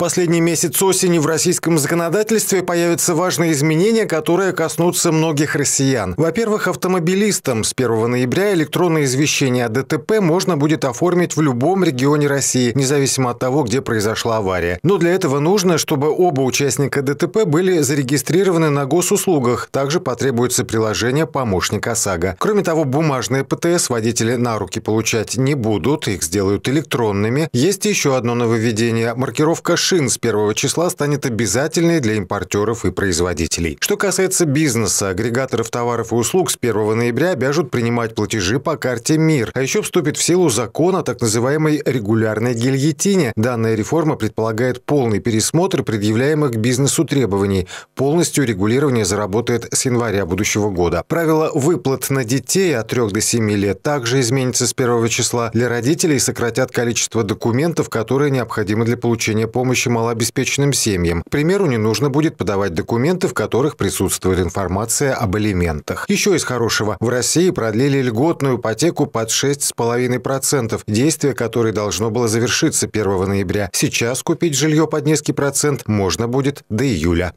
последний месяц осени в российском законодательстве появятся важные изменения, которые коснутся многих россиян. Во-первых, автомобилистам с 1 ноября электронное извещение о ДТП можно будет оформить в любом регионе России, независимо от того, где произошла авария. Но для этого нужно, чтобы оба участника ДТП были зарегистрированы на госуслугах. Также потребуется приложение помощника ОСАГО. Кроме того, бумажные ПТС водители на руки получать не будут, их сделают электронными. Есть еще одно нововведение – маркировка шин машин с первого числа станет обязательной для импортеров и производителей. Что касается бизнеса, агрегаторов товаров и услуг с 1 ноября обяжут принимать платежи по карте МИР. А еще вступит в силу закон о так называемой регулярной гильотине. Данная реформа предполагает полный пересмотр предъявляемых к бизнесу требований. Полностью регулирование заработает с января будущего года. Правила выплат на детей от 3 до 7 лет также изменится с 1 числа. Для родителей сократят количество документов, которые необходимы для получения помощи помощи малообеспеченным семьям. К примеру, не нужно будет подавать документы, в которых присутствует информация об элементах. Еще из хорошего. В России продлили льготную ипотеку под 6,5%, действие которой должно было завершиться 1 ноября. Сейчас купить жилье под низкий процент можно будет до июля.